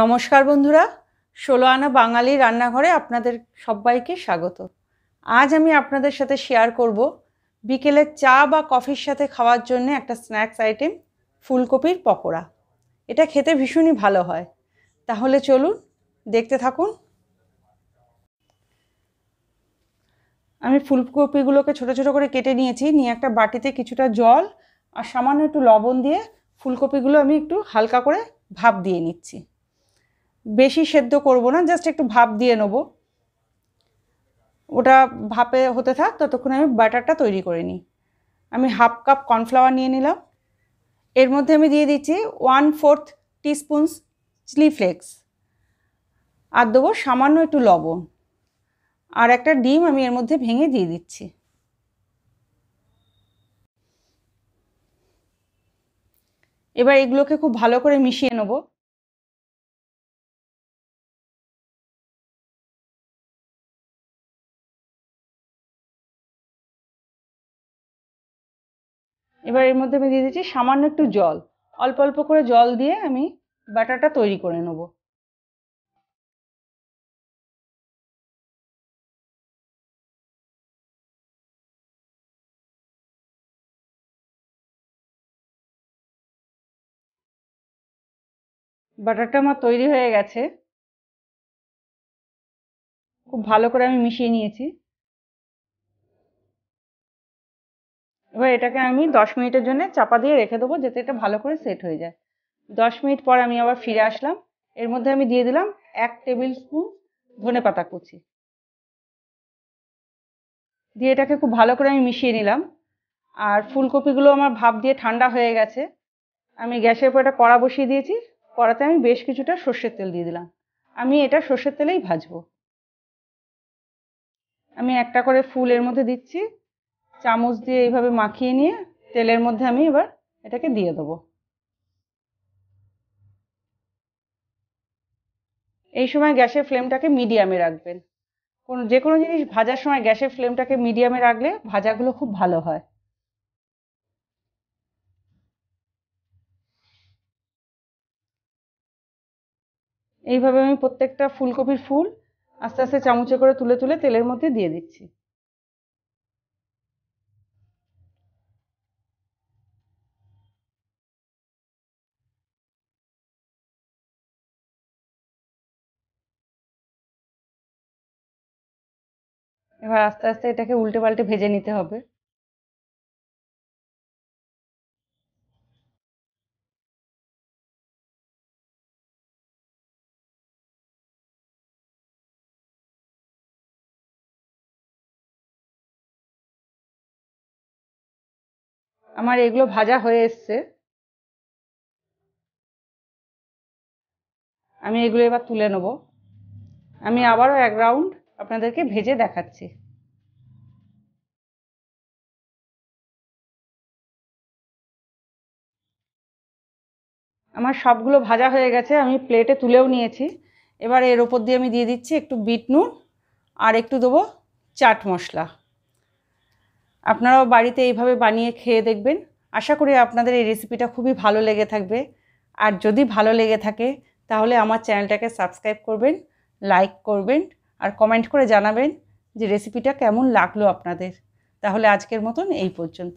নমস্কার বন্ধুরা ষোলো আনা বাঙালি রান্নাঘরে আপনাদের সবাইকে স্বাগত আজ আমি আপনাদের সাথে শেয়ার করব বিকেলের চা বা কফির সাথে খাওয়ার জন্য একটা স্ন্যাক্স আইটেম ফুলকপির পকোড়া এটা খেতে ভীষণই ভালো হয় তাহলে চলুন দেখতে থাকুন আমি ফুলকপিগুলোকে ছোট ছোট করে কেটে নিয়েছি নিয়ে একটা বাটিতে কিছুটা জল আর সামান্য একটু লবণ দিয়ে ফুলকপিগুলো আমি একটু হালকা করে ভাপ দিয়ে নিচ্ছি বেশি সেদ্ধ করব না জাস্ট একটু ভাপ দিয়ে নেব ওটা ভাপে হতে থাক ততক্ষণ আমি ব্যাটারটা তৈরি করে নিই আমি হাফ কাপ কর্নফ্লাওয়ার নিয়ে নিলাম এর মধ্যে আমি দিয়ে দিচ্ছি one fourth teaspoons chilli flakes আর দেবো সামান্য একটু লবণ আর একটা ডিম আমি এর মধ্যে ভেঙে দিয়ে দিচ্ছি এবার এগুলোকে খুব ভালো করে মিশিয়ে নেবো এবার এর মধ্যে আমি দিয়ে দিচ্ছি সামান্য একটু জল অল্প অল্প করে জল দিয়ে আমি ব্যাটারটা তৈরি করে নেব ব্যাটারটা আমার তৈরি হয়ে গেছে খুব ভালো করে আমি মিশিয়ে নিয়েছি এবার এটাকে আমি দশ মিনিটের জন্য চাপা দিয়ে রেখে দেবো যাতে এটা ভালো করে সেট হয়ে যায় দশ মিনিট পর আমি আবার ফিরে আসলাম এর মধ্যে আমি দিয়ে দিলাম এক টেবিল স্পুন ধনে পাতা কুচি দিয়ে এটাকে খুব ভালো করে আমি মিশিয়ে নিলাম আর ফুলকপিগুলো আমার ভাপ দিয়ে ঠান্ডা হয়ে গেছে আমি গ্যাসের উপর এটা কড়া বসিয়ে দিয়েছি কড়াতে আমি বেশ কিছুটা সর্ষের তেল দিয়ে দিলাম আমি এটা সর্ষের তেলেই ভাজবো আমি একটা করে ফুল এর মধ্যে দিচ্ছি চামচ দিয়ে এইভাবে মাখিয়ে নিয়ে তেলের মধ্যে আমি এবার এটাকে দিয়ে দেবো এই সময় গ্যাসের ফ্লেমটাকে মিডিয়ামে রাখবেন কোন যে কোনো জিনিস ভাজার সময় গ্যাসের ফ্লেমটাকে মিডিয়ামে রাখলে ভাজাগুলো খুব ভালো হয় এইভাবে আমি প্রত্যেকটা ফুলকপির ফুল আস্তে আস্তে চামচে করে তুলে তুলে তেলের মধ্যে দিয়ে দিচ্ছি এবার আস্তে আস্তে এটাকে উল্টে পাল্টে ভেজে নিতে হবে আমার এগুলো ভাজা হয়ে এসছে আমি এগুলো এবার তুলে নেব আমি আবারও এক রাউন্ড আপনাদেরকে ভেজে দেখাচ্ছি আমার সবগুলো ভাজা হয়ে গেছে আমি প্লেটে তুলেও নিয়েছি এবার এর ওপর দিয়ে আমি দিয়ে দিচ্ছি একটু বিট নুন আর একটু দেবো চাট মশলা আপনারাও বাড়িতে এইভাবে বানিয়ে খেয়ে দেখবেন আশা করি আপনাদের এই রেসিপিটা খুবই ভালো লেগে থাকবে আর যদি ভালো লেগে থাকে তাহলে আমার চ্যানেলটাকে সাবস্ক্রাইব করবেন লাইক করবেন আর কমেন্ট করে জানাবেন যে রেসিপিটা কেমন লাগলো আপনাদের তাহলে আজকের মতন এই পর্যন্ত